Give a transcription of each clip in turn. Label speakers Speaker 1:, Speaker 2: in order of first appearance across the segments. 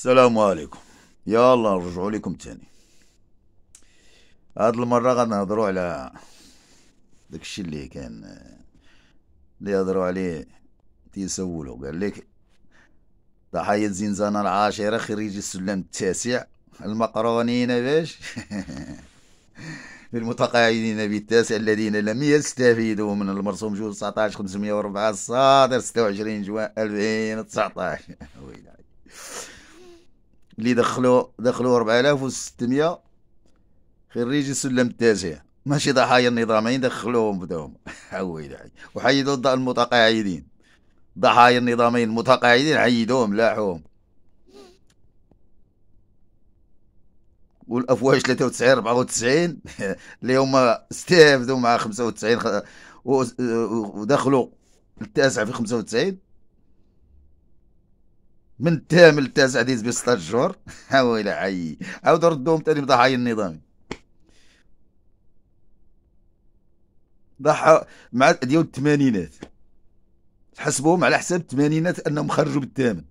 Speaker 1: السلام عليكم الله نرجعوا لكم تاني هاد المرة غنهضروا على داكشي اللي كان اللي هضروا عليه تيسولو قال لك ضحايا زنزانة العاشرة خريج السلم التاسع المقرونين باش المتقاعدين بالتاسع الذين لم يستفيدوا من المرسوم جوج 19 504 الصادر 26 جوان 2019 ويلي اللي دخلوا دخلوا 4600 خريج سلم التاسع ماشي ضحايا النظامين دخلوهم بدهم حويل وحيدوا المتقاعدين ضحايا النظامين المتقاعدين عيدوهم لاحوهم والافواج 93 94 اللي هما استافدوا مع 95 ودخلوا التاسع في 95 من تامل التاسع ديز بي 16 شهور حاول عي عاود ردوهم تاني بضحايا النظامي ضحى مع ديال الثمانينات حسبوهم على حساب الثمانينات انهم خرجوا بالثامن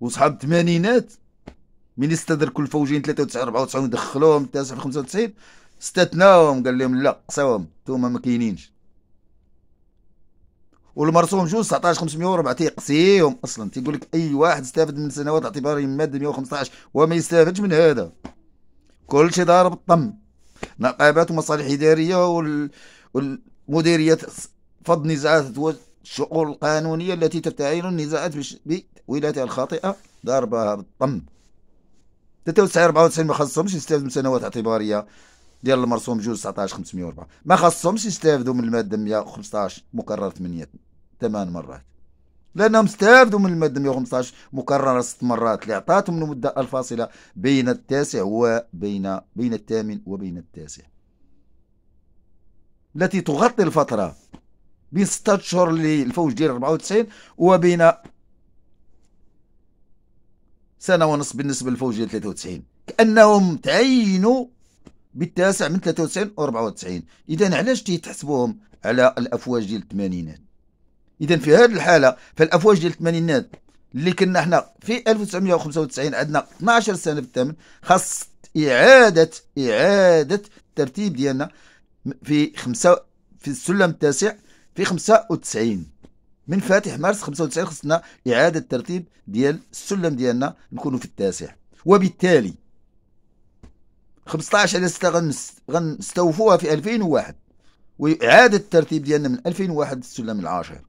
Speaker 1: وصحاب الثمانينات من استدركوا الفوجين 93 94 دخلوهم التاسع في 95 استثناهم قال لهم لا قساوهم انتوما ما كاينينش والمرسوم جوج 19504 تيقسيهم اصلا تيقول لك اي واحد استفاد من سنوات اعتباره الماده 115 وما يستافدش من هذا كل شيء ضارب الطم نقابات ومصالح اداريه وال... والمديريه فض نزاعات والشؤون القانونيه التي تفتعل النزاعات بولايتها الخاطئه ضاربها بالطم 93 94 ما خصهمش يستافدوا من سنوات اعتباريه ديال المرسوم جوج 19 504 ما خاصهمش يستافدوا من الماده 115 مكرر 8 ثمان مرات لانهم استافدوا من الماده 115 مكرره ست مرات اللي عطاتهم المده الفاصله بين التاسع وبين بين الثامن وبين التاسع التي تغطي الفتره بين 6 اشهر للفوج ديال 94 وبين سنه ونص بالنسبه للفوج ديال 93 كانهم تعينوا بالتاسع من 93 و 94 اذا علاش تيتحسبوهم على الافواج ديال الثمانينات اذا في هذه الحاله فالافواج ديال الثمانينات اللي كنا احنا في 1995 عندنا 12 سنه في خاص اعاده اعاده الترتيب ديالنا في خمسة في السلم التاسع في 95 من فاتح مارس 95 خصنا اعاده الترتيب ديال السلم ديالنا نكونوا في التاسع وبالتالي 15 6 غنستوفوها في 2001 وإعادة الترتيب ديالنا من 2001 السلم العاشر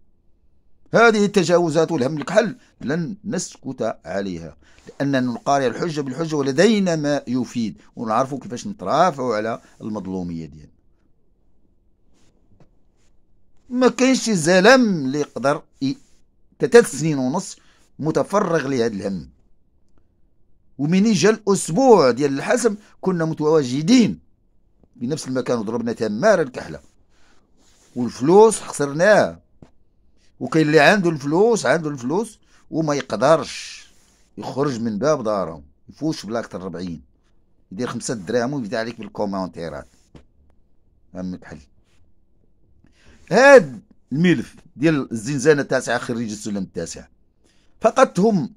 Speaker 1: هذه التجاوزات والهم الكحل لن نسكت عليها لأن نقارن الحجة بالحجة ولدينا ما يفيد ونعرفوا كيفاش نترافعوا على المظلومية ديالنا ما كاينش شي زلم اللي يقدر ثلاث سنين ونص متفرغ لهذا الهم ومن جا الأسبوع ديال الحسم كنا متواجدين بنفس المكان وضربنا تمارا الكحلة والفلوس خسرناها وكاين اللي عنده الفلوس عنده الفلوس وما يقدرش يخرج من باب داره يفوش بلاك أكثر 40 يدير خمسة دراهم ويبدا عليك بالكومونتيرات فهمت الكحل هاد الملف ديال الزنزانة التاسعة خريج السلم التاسع فقدتهم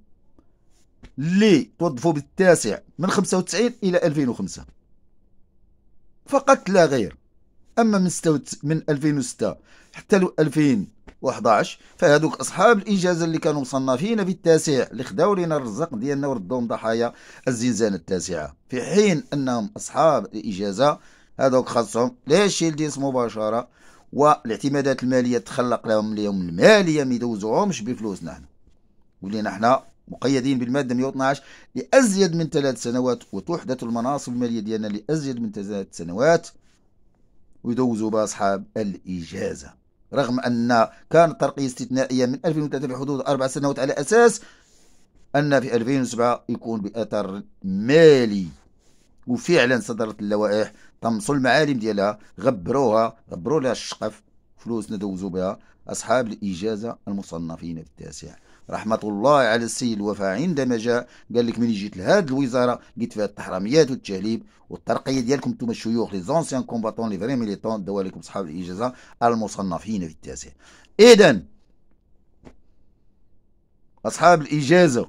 Speaker 1: اللي توظفوا بالتاسع من 95 إلى 2005 فقط لا غير أما من, من 2006 حتى 2011 فهذوك أصحاب الإجازة اللي كانوا مصنفين في التاسع اللي خداو لنا الرزق ديالنا وردوهم ضحايا الزنزانة التاسعة في حين أنهم أصحاب الإجازة هذوك خاصهم لا ديس مباشرة والاعتمادات المالية تخلق لهم اليوم المالية ما يدوزوهمش بفلوسنا ولينا حنا مقيدين بالمادة 112 لأزيد من ثلاث سنوات وتحدث المناصب المالية ديالنا لأزيد من ثلاث سنوات ويدوزوا بها أصحاب الإجازة رغم أن كانت ترقية استثنائية من 2003 في حدود أربع سنوات على أساس أن في 2007 يكون بأثر مالي وفعلا صدرت اللوائح طمسوا المعالم ديالها غبروها غبروا لها الشقف فلوسنا ندوزوا بها أصحاب الإجازة المصنفين في التاسع رحمه الله على السيد الوفاء عندما جاء قال لك ملي جيت لهذه الوزاره لقيت فيها التحرميات والتهليب والترقيه ديالكم انتم الشيوخ لي زونسيان كومباتون لي فري ميليتون دوا لكم صحاب الاجازه المصنفين في التاسع اذا اصحاب الاجازه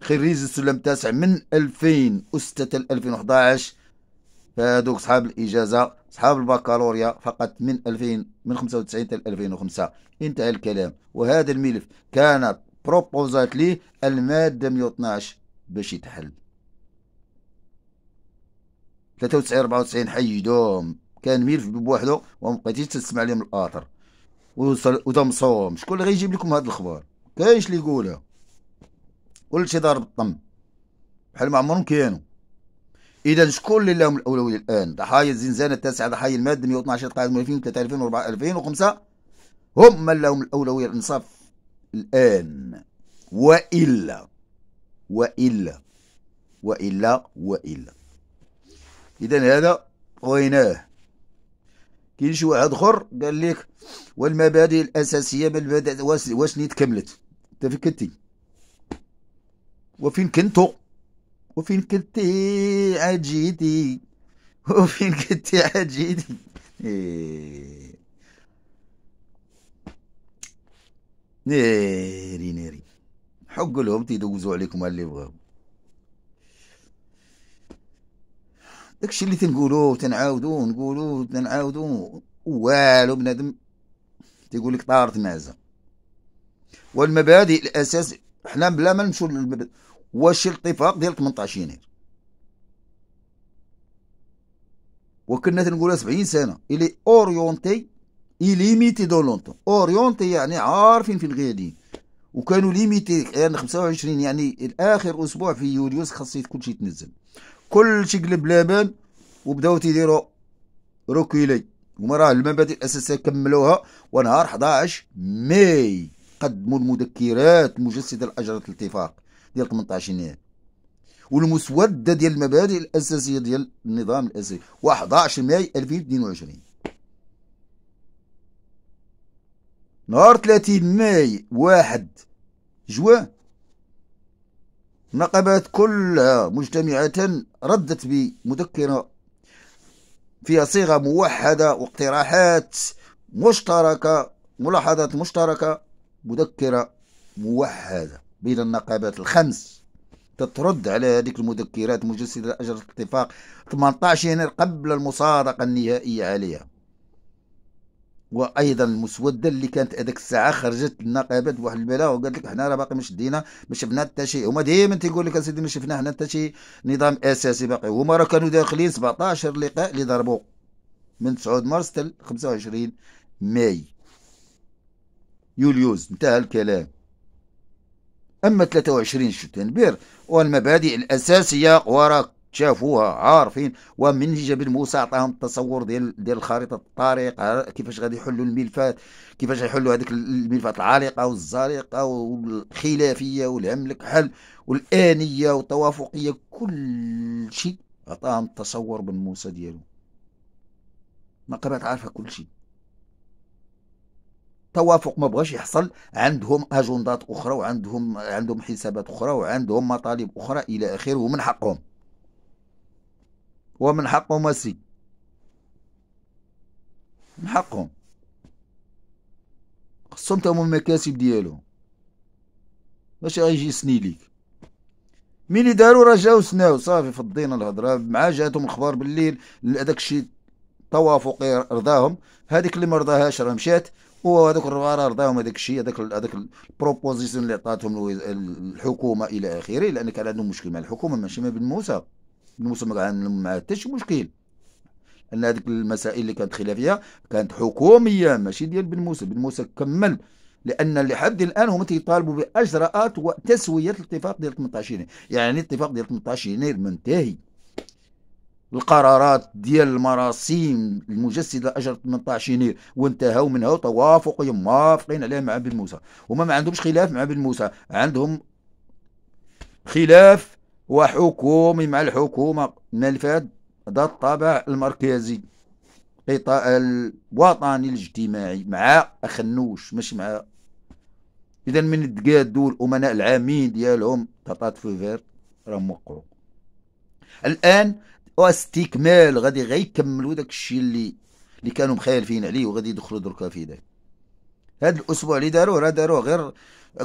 Speaker 1: خريج السلم التاسع من 2000 أستة 2011 فهذوك صحاب الإجازة صحاب البكالوريا فقط من 2000 من 95 حتى 2005 انتهى الكلام وهذا الملف كانت بروبوزات ليه المادة 112 باش يتحل 93 94 حيدوهم كان ميرف بوحدو وما بقيتيش تسمع لهم الآثر وصل وتمصوم شكون اللي غيجيب لكم هذا الخبر كاينش اللي يقولها كلشي ضارب الطم بحال ما عمرهم كانوا اذا شكون اللي لهم الاولويه الان ضحايا الزنزانه التاسعه ضحايا الماده 112 قائد 2003 2004 2005 هم من لهم الاولويه الانصاف الآن وإلا وإلا وإلا وإلا إذا هذا رأيناه كاين شي واحد اخر قال لك والمبادئ الاساسيه ما واش واشني تكملت انت فين كنتي وفين كنتو وفين كنتي عاد جيتي وفين كنتي عاد جيتي إيه. ناري ناري حق لهم تيدوزوا عليكم اللي بغاو داكشي اللي تنقولوه تنعاودوه نقولوه تنعاودوه والو بنادم تيقول لك طارت معزه والمبادئ الاساس حنا بلا ما نمشيو للمبادئ واش الاتفاق ديال 18 يناير وكنا تنقولها 70 سنه الي اوريونتي إليميتي دون لونتون أوريونتي يعني عارفين فين غاديين وكانوا ليميتي يعني 25 يعني الاخر اسبوع في يوليوز خاص كل شيء تنزل كل شيء قلب لابان وبداو تيديروا ركيلي هما راه المبادئ الاساسيه كملوها ونهار 11 ماي قدموا المذكرات المجسده لاجره الاتفاق ديال 18 يناير والمسوده ديال المبادئ الاساسيه ديال النظام الاساسي و 11 ماي 2022 نهار 30 ماي واحد جوان النقابات كلها مجتمعة ردت بمذكرة فيها صيغة موحدة واقتراحات مشتركة ملاحظات مشتركة مذكرة موحدة بين النقابات الخمس تترد على هذه المذكرات مجسدة أجر الاتفاق 18 يناير قبل المصادقة النهائية عليها وايضا المسوده اللي كانت هذيك الساعه خرجت النقابات بواحد البلاغ وقالت لك حنا راه باقي ما شدينا ما شفنا حتى شيء هما دائما تيقول لك اسيدي ما شفنا حنا حتى شيء نظام اساسي باقي هما راه كانوا داخلين 17 لقاء اللي ضربوا من 9 مارس حتى 25 ماي يوليوز انتهى الكلام اما 23 شتنبر والمبادئ الاساسيه وراك شافوها عارفين ومن بن موسى عطاهم التصور ديال ديال خريطه الطريق كيفاش غادي يحلوا الملفات كيفاش يحلوا هذيك الملفات العالقه والزارقه والخلافيه والهملك حل والانيه والتوافقيه كل شيء عطاهم التصور من موسى ديالو ما قبلت عارفه كل شيء توافق ما بغاش يحصل عندهم اجندات اخرى وعندهم عندهم حسابات اخرى وعندهم مطالب اخرى الى اخره ومن حقهم ومن حقهم السي من حقهم قسمتهم أمم المكاسب ديالهم باش غيجي يسني ليك ملي داروا جاو سناو صافي فضينا الهضره مع جاتهم الخبر بالليل هداك الشيء توافقي رضاهم هذيك اللي ما رضاهاش راه مشات وهذوك الربارة رضاهم هذاك الشيء هذاك هذاك البروبوزيسيون اللي عطاتهم الحكومه الى اخره لان كان عندهم مشكل مع الحكومه ماشي ما بين موسى الموسم العام ما حتى شي مشكل ان هذيك المسائل اللي كانت خلافيه كانت حكوميه ماشي ديال بن موسى بن موسى كمل لان لحد الان هما تيطالبوا باجراءات وتسويه الاتفاق ديال 18 يناير يعني الاتفاق ديال 18 يناير منتهي القرارات ديال المراسيم المجسده اجر 18 يناير وانتهوا منها توافقيا موافقين عليها مع بن موسى هما ما عندهمش خلاف مع بن موسى عندهم خلاف وحكومي مع الحكومة نلفت هذا الطابع المركزي قطاع الوطني الاجتماعي مع أخنوش مش مع إذا من دول الأمناء العامين ديالهم تطات في فير راهم وقعوا الآن واستكمال غادي غيكملوا داك الشيء اللي اللي كانوا مخالفين عليه وغادي يدخلوا دركا في ذاك هاد الاسبوع اللي داروه راه داروه غير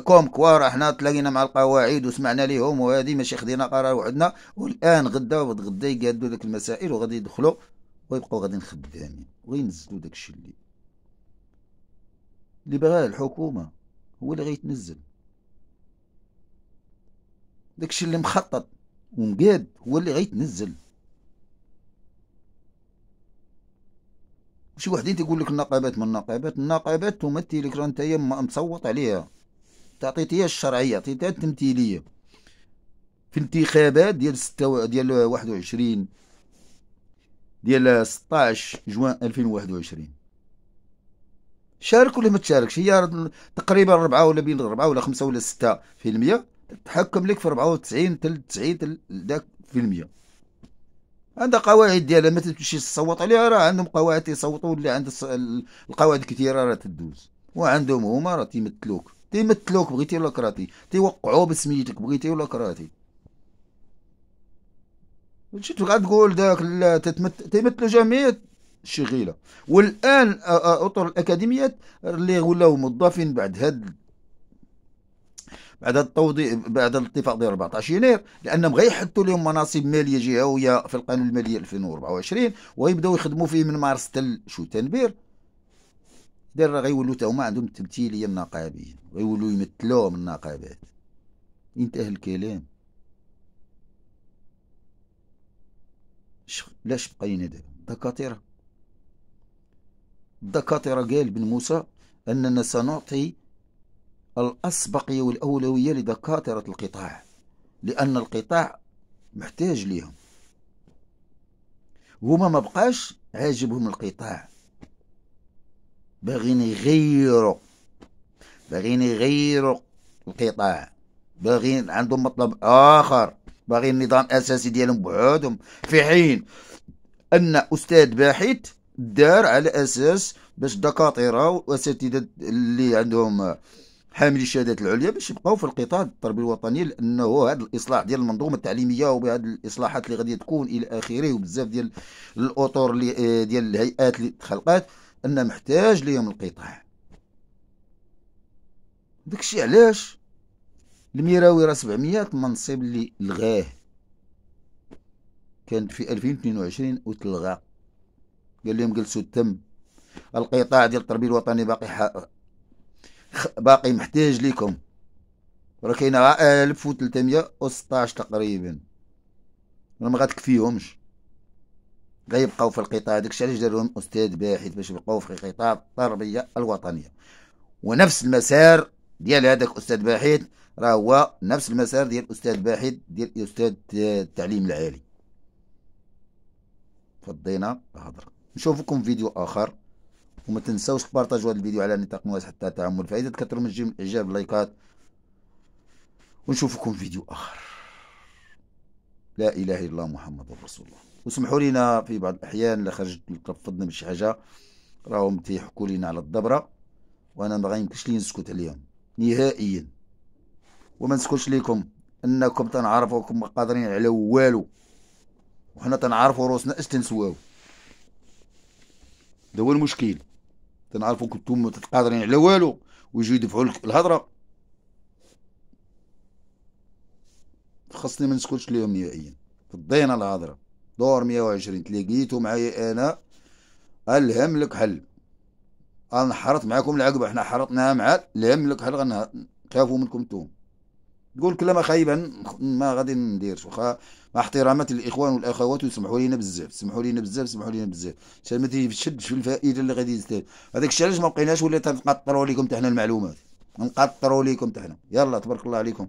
Speaker 1: كوم كوا راه حنا تلاقينا مع القواعد وسمعنا ليهم وهذه ماشي خدينا قرار وعدنا والان غدا وبعد غدا يقادوا ذوك المسائل وغادي يدخلوا ويبقوا غادي خدامين وينزلوا داك الشيء اللي اللي بغاه الحكومه هو اللي غيتنزل داك الشيء اللي مخطط ومقاد هو اللي غيتنزل شي وحدين تيقول لك النقابات ما النقابات النقابات تمثلك راه نتايا مصوت عليها تعطيتيها الشرعيه تعطيتيها التمثيليه في الانتخابات ديال ستة ديال 21 ديال 16 جوان 2021 شارك ولا ما تشاركش هي تقريبا ربعة ولا بين ربعة ولا خمسة ولا ستة في المية تتحكم لك في 94 تل تسعين تل داك في المية عندها قواعد ديالها ما تمشيش تصوت عليها راه عندهم قواعد تيصوتوا اللي عند القواعد كثيره راه تدوز وعندهم هما راه تيمثلوك تيمثلوك بغيتي ولا كراتي تيوقعوا بسميتك بغيتي ولا كراتي شفت قاعد تقول داك لا تيمثلوا جميع الشغيله والان اطر الاكاديميات اللي ولاو موظفين بعد هاد بعد التوضيح بعد الاتفاق ديال 14 يناير لانهم غيحطوا لهم مناصب ماليه جهويه في القانون المالي 2024 ويبداو يخدموا فيه من مارس حتى شو تنبير دار غيولوا حتى هما عندهم التمثيليه النقابيه غيولوا يمثلوهم النقابات انتهى الكلام لاش بقينا دابا الدكاتره الدكاتره قال بن موسى اننا سنعطي الأسبق والأولوية لدكاترة القطاع لأن القطاع محتاج ليهم وما ما بقاش عاجبهم القطاع باغين يغيروا باغين يغيروا القطاع باغين عندهم مطلب آخر باغين نظام أساسي ديالهم بعودهم في حين أن أستاذ باحث دار على أساس باش دكاترة وأساتذة اللي عندهم حاملي الشهادات العليا باش يبقاو في القطاع التربيه الوطنيه لانه هذا الاصلاح ديال المنظومه التعليميه وبهذه الاصلاحات اللي غادي تكون الى اخره وبزاف ديال الاطر اللي آه، ديال الهيئات اللي تخلقات ان محتاج ليهم القطاع داكشي علاش المراوي راه 700 منصب اللي لغاه كانت في 2022 وتلغى قال لهم جلسوا تم القطاع ديال التربيه الوطنيه باقي باقي محتاج ليكم راه كاينه 1316 تقريبا راه مغاتكفيهمش غيبقاو في القطاع داكشي علاش دارهم استاذ باحث باش يبقاو في قطاع التربيه الوطنيه ونفس المسار ديال هذاك استاذ باحث راه هو نفس المسار ديال استاذ باحث ديال استاذ التعليم العالي فضينا الهضره نشوفكم فيديو اخر وما تنساوش تبارطاجوا هذا الفيديو على نطاق واسع حتى تعمل الفائده تكثروا من الجيم الاعجاب اللايكات ونشوفكم في فيديو اخر لا اله الا الله محمد رسول الله وسمحوا لينا في بعض الاحيان الا خرجت تلفظنا بشي حاجه راهم تيحكوا لينا على الدبره وانا ما غيمكنش لي نسكت عليهم نهائيا وما نسكتش ليكم انكم تنعرفوكم قادرين على والو وحنا تنعرفوا روسنا اش تنسواو ده هو المشكل تنعرفوك كنتم متقادرين على والو ويجي يدفعوا لك الهضره خصني ما نسكتش ليهم نهائيا فضينا الهضره دور 120 تلاقيتو معايا انا الهم لك حل انا حرط معاكم العقبه احنا حرطناها مع الهم لك حل غنخافوا منكم نتوما تقول كلمة خايبة ما غادي نديرش واخا مع احترامات الاخوان والاخوات وسمحوا لينا بزاف سمحوا لينا بزاف سمحوا لينا بزاف عشان ما تشدش في الفائده اللي غادي يزداد هذاك الشيء علاش ما بقيناش ولا تنقطروا لكم حنا المعلومات نقطروا لكم حنا يلا تبارك الله عليكم